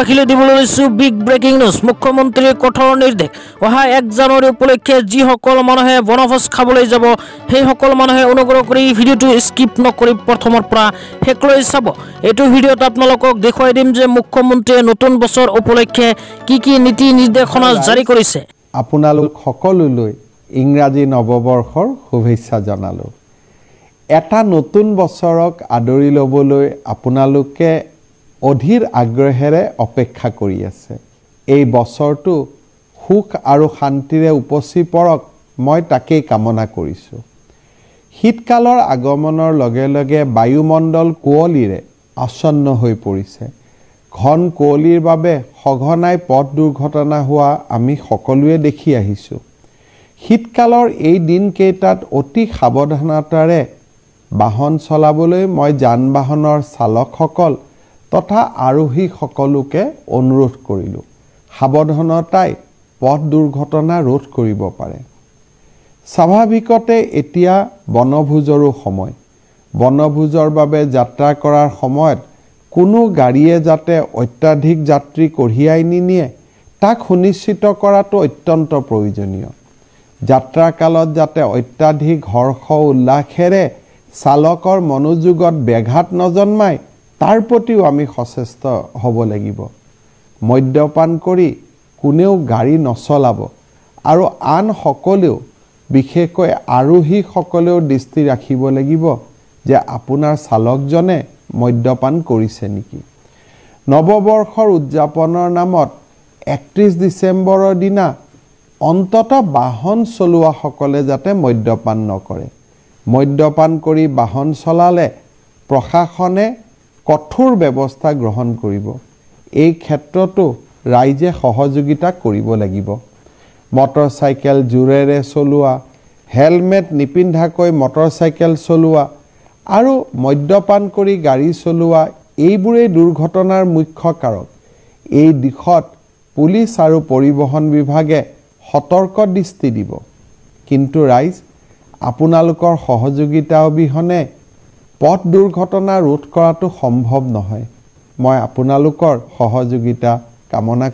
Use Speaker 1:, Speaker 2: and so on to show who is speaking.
Speaker 1: দেশবাসীলে দিবলৈ লৈছো big breaking news মুখ্যমন্ত্ৰীৰ কঠোৰ নিৰ্দেশ অহা এক জানুৱাৰী উপলক্ষে যিসকল মানুহে বনভোজ খাবলৈ যাব সেইসকল মানুহে অনুগ্ৰহ কৰি ভিডিঅ'টো স্কিপ নকৰি প্ৰথমৰ পৰা শেষলৈ চাব এইটো ভিডিঅ'ত আপোনালোকক দেখুৱাই দিম যে মুখ্যমন্ত্ৰীয়ে নতুন বছৰ উপলক্ষে কি কি নীতি নিৰ্দেশনা জাৰি কৰিছে
Speaker 2: আপোনালোক সকলোলৈ ইংৰাজী নৱবৰ্ষৰ শুভেচ্ছা জনালোঁ এটা নতুন বছৰক আদৰি ল'বলৈ আপোনালোকে অধীৰ আগ্ৰহেৰে অপেক্ষা কৰি আছে এই বছৰটো সুখ আৰু শান্তিৰে উপচি পৰক মই তাকেই কামনা কৰিছোঁ শীতকালৰ আগমনৰ লগে লগে বায়ুমণ্ডল কুঁৱলীৰে আচ্ছন্ন হৈ পৰিছে ঘন কুঁৱলীৰ বাবে সঘনাই পথ দুৰ্ঘটনা হোৱা আমি সকলোৱে দেখি আহিছোঁ শীতকালৰ এই দিনকেইটাত অতি সাৱধানতাৰে বাহন চলাবলৈ মই যান বাহনৰ চালকসকল তথা আৰোহী সকলোকে অনুৰোধ কৰিলোঁ সাৱধানতাই পথ দুৰ্ঘটনা ৰোধ কৰিব পাৰে স্বাভাৱিকতে এতিয়া বনভোজৰো সময় বনভোজৰ বাবে যাত্ৰা কৰাৰ সময়ত কোনো গাড়ীয়ে যাতে অত্যাধিক যাত্ৰী কঢ়িয়াই নিনিয়ে তাক সুনিশ্চিত কৰাটো অত্যন্ত প্ৰয়োজনীয় যাত্ৰাকালত যাতে অত্যাধিক হৰ্ষ উল্লাসেৰে চালকৰ মনোযোগত ব্যাঘাত নজন্মায় তাৰ প্ৰতিও আমি সচেষ্ট হ'ব লাগিব মদ্যপান কৰি কোনেও গাড়ী নচলাব আৰু আন সকলেও বিশেষকৈ আৰোহীসকলেও দৃষ্টি ৰাখিব লাগিব যে আপোনাৰ চালকজনে মদ্যপান কৰিছে নেকি নৱবৰ্ষৰ উদযাপনৰ নামত একত্ৰিছ ডিচেম্বৰৰ দিনা অন্ততঃ বাহন চলোৱাসকলে যাতে মদ্যপান নকৰে মদ্যপান কৰি বাহন চলালে প্ৰশাসনে কঠোৰ ব্যৱস্থা গ্ৰহণ কৰিব এই ক্ষেত্ৰতো ৰাইজে সহযোগিতা কৰিব লাগিব মটৰচাইকেল জোৰেৰে চলোৱা হেলমেট নিপিন্ধাকৈ মটৰচাইকেল চলোৱা আৰু মদ্যপান কৰি গাড়ী চলোৱা এইবোৰেই দুৰ্ঘটনাৰ মুখ্য কাৰক এই দিশত পুলিচ আৰু পৰিবহণ বিভাগে সতৰ্ক দৃষ্টি দিব কিন্তু ৰাইজ আপোনালোকৰ সহযোগিতা অবিহনে পথ দুৰ্ঘটনা ৰোধ কৰাটো সম্ভৱ নহয় মই আপোনালোকৰ সহযোগিতা কামনা